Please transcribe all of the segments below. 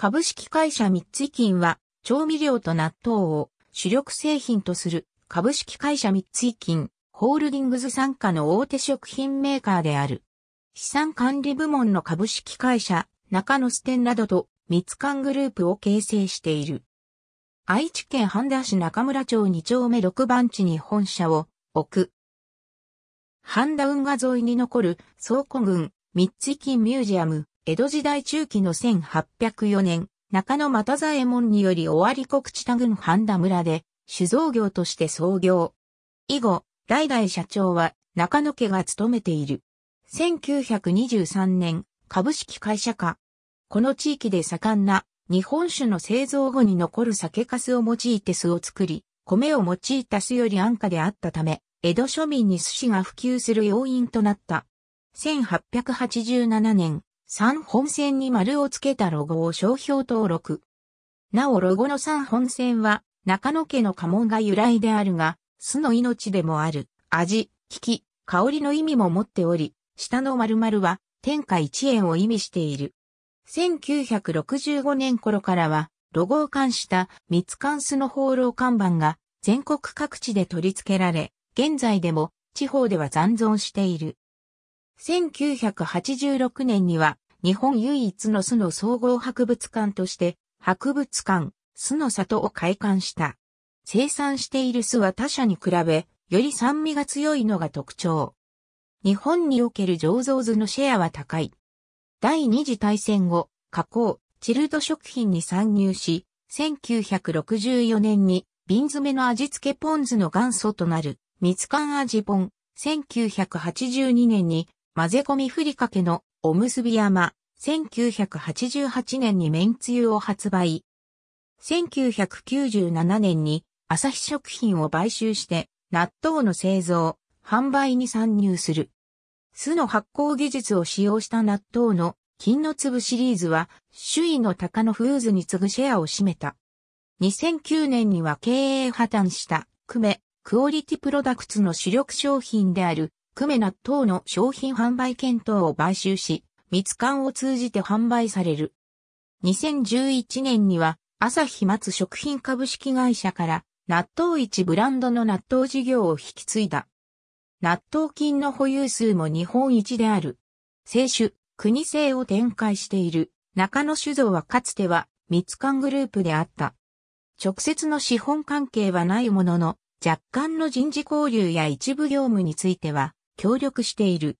株式会社三井金は、調味料と納豆を主力製品とする株式会社三井金ホールディングズ傘下の大手食品メーカーである。資産管理部門の株式会社中野ステンなどと三間グループを形成している。愛知県半田市中村町2丁目6番地に本社を置く。半田運河沿いに残る倉庫群三井金ミュージアム江戸時代中期の1804年、中野又左衛門により尾張国知多郡半田村で酒造業として創業。以後、代々社長は中野家が務めている。1923年、株式会社化。この地域で盛んな日本酒の製造後に残る酒粕を用いて酢を作り、米を用いた酢より安価であったため、江戸庶民に寿司が普及する要因となった。1887年、3本線に丸をつけたロゴを商標登録。なおロゴの3本線は中野家の家紋が由来であるが、巣の命でもある味、引き、香りの意味も持っており、下の丸々は天下一円を意味している。1965年頃からは、ロゴを冠した三つ関数の放浪看板が全国各地で取り付けられ、現在でも地方では残存している。1986年には日本唯一の巣の総合博物館として博物館巣の里を開館した。生産している巣は他社に比べより酸味が強いのが特徴。日本における醸造図のシェアは高い。第二次大戦後、加工、チルド食品に参入し、1964年に瓶詰めの味付けポン酢の元祖となる、蜜缶味ポン、1982年に混ぜ込みふりかけのおむすび山、1988年に麺つゆを発売。1997年に朝日食品を買収して納豆の製造、販売に参入する。酢の発酵技術を使用した納豆の金の粒シリーズは首位の高野フーズに次ぐシェアを占めた。2009年には経営破綻した、クメ、クオリティプロダクツの主力商品である久米納豆の商品販売検討を買収し、密館を通じて販売される。2011年には、朝日松食品株式会社から納豆一ブランドの納豆事業を引き継いだ。納豆菌の保有数も日本一である。清酒、国製を展開している中野酒造はかつては密館グループであった。直接の資本関係はないものの若干の人事交流や一部業務については協力している。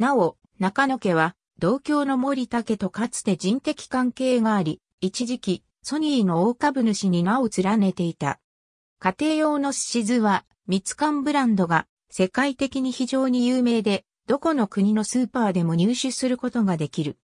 なお、中野家は、同郷の森竹とかつて人的関係があり、一時期、ソニーの大株主に名を連ねていた。家庭用のすし酢は、蜜缶ブランドが世界的に非常に有名で、どこの国のスーパーでも入手することができる。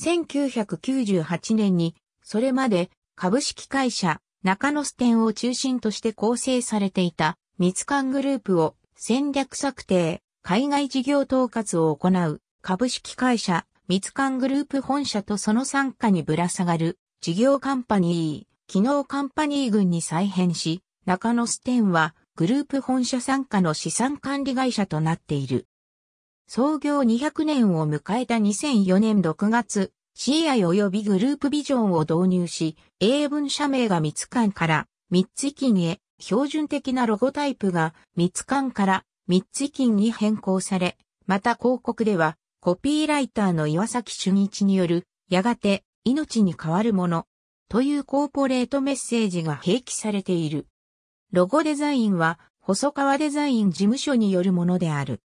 1998年に、それまで株式会社中野ス店を中心として構成されていた蜜缶グループを戦略策定、海外事業統括を行う株式会社、密館グループ本社とその傘下にぶら下がる事業カンパニー、機能カンパニー群に再編し、中野ステンはグループ本社傘下の資産管理会社となっている。創業200年を迎えた2004年6月、CI 及びグループビジョンを導入し、英文社名が密館から、密つ金へ、標準的なロゴタイプが密館から三つ金に変更され、また広告では、コピーライターの岩崎俊一による、やがて、命に変わるもの、というコーポレートメッセージが併記されている。ロゴデザインは、細川デザイン事務所によるものである。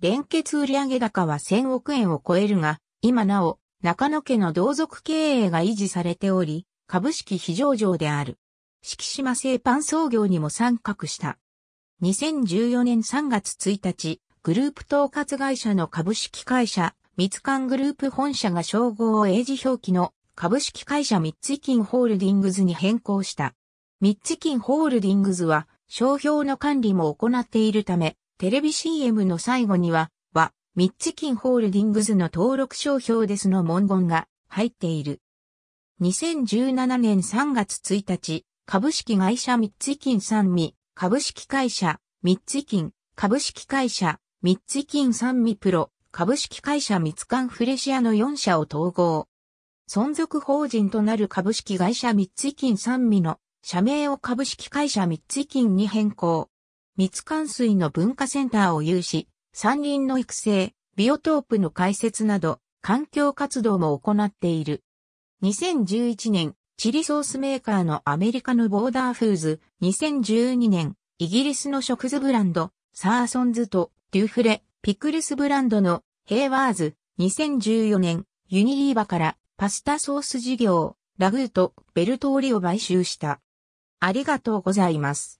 連結売上高は1000億円を超えるが、今なお、中野家の同族経営が維持されており、株式非上場である。敷島製パン創業にも参画した。2014年3月1日、グループ統括会社の株式会社、三館グループ本社が称号を英字表記の株式会社三つ金ホールディングズに変更した。三つ金ホールディングズは商標の管理も行っているため、テレビ CM の最後には、は、三つ金ホールディングズの登録商標ですの文言が入っている。2017年3月1日、株式会社三つ金三味、株式会社、三つ金、株式会社、三つ金三味プロ、株式会社三つカフレシアの4社を統合。存続法人となる株式会社三つ金三味の社名を株式会社三つ金に変更。三つカ水の文化センターを有し、山林の育成、ビオトープの開設など、環境活動も行っている。2011年、チリソースメーカーのアメリカのボーダーフーズ、2012年、イギリスの食図ブランド、サーソンズと、デュフレ、ピクルスブランドの、ヘイワーズ、2014年、ユニリーバからパスタソース事業、ラグーとベルトーリを買収した。ありがとうございます。